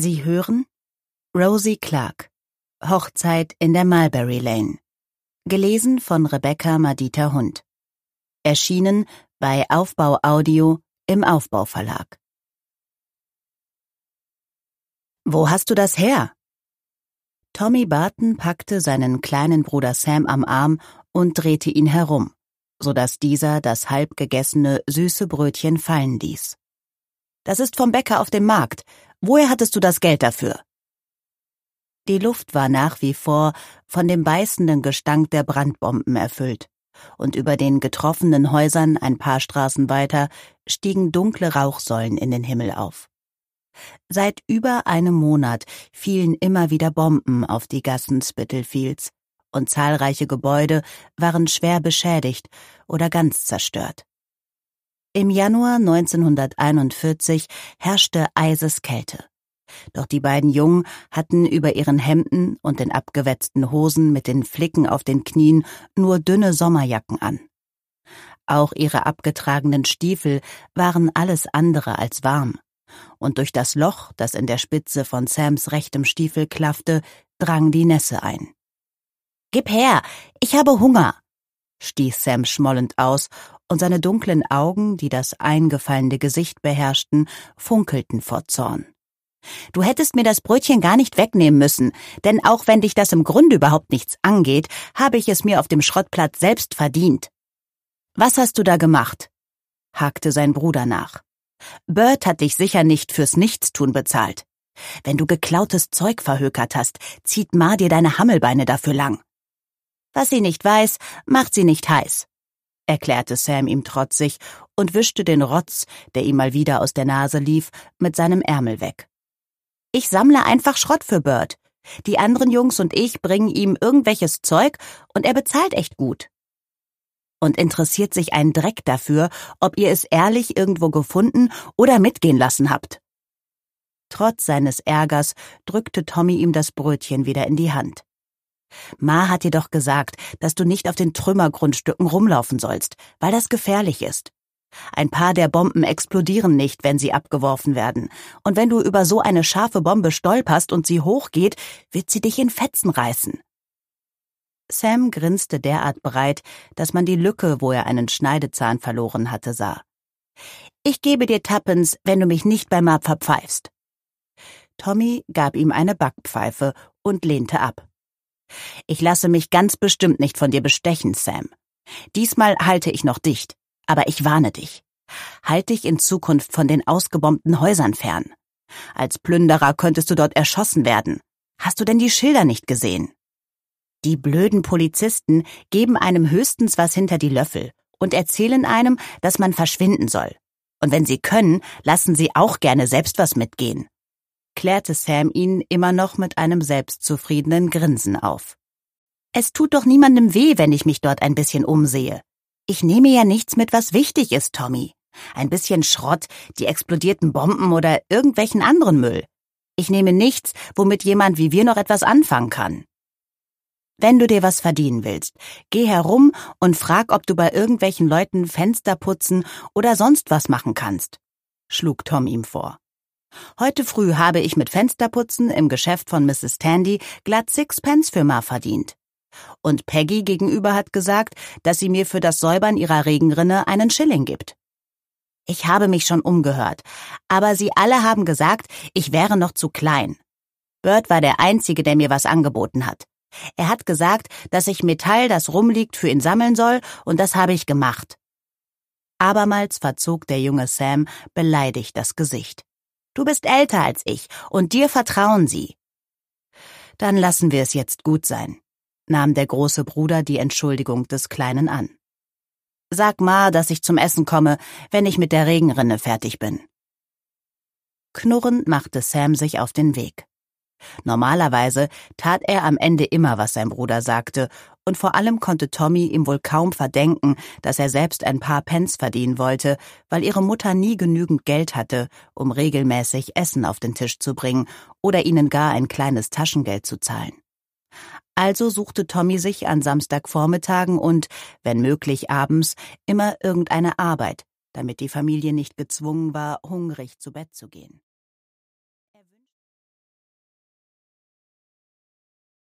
Sie hören Rosie Clark Hochzeit in der Mulberry Lane. Gelesen von Rebecca Madita Hund. Erschienen bei Aufbau Audio im Aufbau Verlag. Wo hast du das her? Tommy Barton packte seinen kleinen Bruder Sam am Arm und drehte ihn herum, so dass dieser das halb gegessene süße Brötchen fallen ließ. Das ist vom Bäcker auf dem Markt, Woher hattest du das Geld dafür? Die Luft war nach wie vor von dem beißenden Gestank der Brandbomben erfüllt, und über den getroffenen Häusern ein paar Straßen weiter stiegen dunkle Rauchsäulen in den Himmel auf. Seit über einem Monat fielen immer wieder Bomben auf die Gassen Spitalfields, und zahlreiche Gebäude waren schwer beschädigt oder ganz zerstört. Im Januar 1941 herrschte Eiseskälte. Doch die beiden Jungen hatten über ihren Hemden und den abgewetzten Hosen mit den Flicken auf den Knien nur dünne Sommerjacken an. Auch ihre abgetragenen Stiefel waren alles andere als warm. Und durch das Loch, das in der Spitze von Sams rechtem Stiefel klaffte, drang die Nässe ein. Gib her, ich habe Hunger, stieß Sam schmollend aus und seine dunklen Augen, die das eingefallene Gesicht beherrschten, funkelten vor Zorn. Du hättest mir das Brötchen gar nicht wegnehmen müssen, denn auch wenn dich das im Grunde überhaupt nichts angeht, habe ich es mir auf dem Schrottplatz selbst verdient. Was hast du da gemacht? hakte sein Bruder nach. Bert hat dich sicher nicht fürs Nichtstun bezahlt. Wenn du geklautes Zeug verhökert hast, zieht Ma dir deine Hammelbeine dafür lang. Was sie nicht weiß, macht sie nicht heiß erklärte Sam ihm trotzig und wischte den Rotz, der ihm mal wieder aus der Nase lief, mit seinem Ärmel weg. Ich sammle einfach Schrott für Bird. Die anderen Jungs und ich bringen ihm irgendwelches Zeug und er bezahlt echt gut. Und interessiert sich ein Dreck dafür, ob ihr es ehrlich irgendwo gefunden oder mitgehen lassen habt. Trotz seines Ärgers drückte Tommy ihm das Brötchen wieder in die Hand. Ma hat dir doch gesagt, dass du nicht auf den Trümmergrundstücken rumlaufen sollst, weil das gefährlich ist. Ein paar der Bomben explodieren nicht, wenn sie abgeworfen werden, und wenn du über so eine scharfe Bombe stolperst und sie hochgeht, wird sie dich in Fetzen reißen. Sam grinste derart breit, dass man die Lücke, wo er einen Schneidezahn verloren hatte, sah. Ich gebe dir Tappens, wenn du mich nicht bei Ma verpfeifst. Tommy gab ihm eine Backpfeife und lehnte ab. Ich lasse mich ganz bestimmt nicht von dir bestechen, Sam. Diesmal halte ich noch dicht, aber ich warne dich. Halt dich in Zukunft von den ausgebombten Häusern fern. Als Plünderer könntest du dort erschossen werden. Hast du denn die Schilder nicht gesehen? Die blöden Polizisten geben einem höchstens was hinter die Löffel und erzählen einem, dass man verschwinden soll. Und wenn sie können, lassen sie auch gerne selbst was mitgehen klärte Sam ihn immer noch mit einem selbstzufriedenen Grinsen auf. Es tut doch niemandem weh, wenn ich mich dort ein bisschen umsehe. Ich nehme ja nichts mit, was wichtig ist, Tommy. Ein bisschen Schrott, die explodierten Bomben oder irgendwelchen anderen Müll. Ich nehme nichts, womit jemand wie wir noch etwas anfangen kann. Wenn du dir was verdienen willst, geh herum und frag, ob du bei irgendwelchen Leuten Fenster putzen oder sonst was machen kannst, schlug Tom ihm vor. Heute früh habe ich mit Fensterputzen im Geschäft von Mrs. Tandy glatt Sixpence für Ma verdient. Und Peggy gegenüber hat gesagt, dass sie mir für das Säubern ihrer Regenrinne einen Schilling gibt. Ich habe mich schon umgehört, aber sie alle haben gesagt, ich wäre noch zu klein. Bert war der Einzige, der mir was angeboten hat. Er hat gesagt, dass ich Metall, das rumliegt, für ihn sammeln soll, und das habe ich gemacht. Abermals verzog der junge Sam beleidigt das Gesicht. Du bist älter als ich, und dir vertrauen sie. Dann lassen wir es jetzt gut sein, nahm der große Bruder die Entschuldigung des Kleinen an. Sag Ma, dass ich zum Essen komme, wenn ich mit der Regenrinne fertig bin. Knurrend machte Sam sich auf den Weg. Normalerweise tat er am Ende immer, was sein Bruder sagte, und vor allem konnte Tommy ihm wohl kaum verdenken, dass er selbst ein paar Pence verdienen wollte, weil ihre Mutter nie genügend Geld hatte, um regelmäßig Essen auf den Tisch zu bringen oder ihnen gar ein kleines Taschengeld zu zahlen. Also suchte Tommy sich an Samstagvormittagen und, wenn möglich abends, immer irgendeine Arbeit, damit die Familie nicht gezwungen war, hungrig zu Bett zu gehen.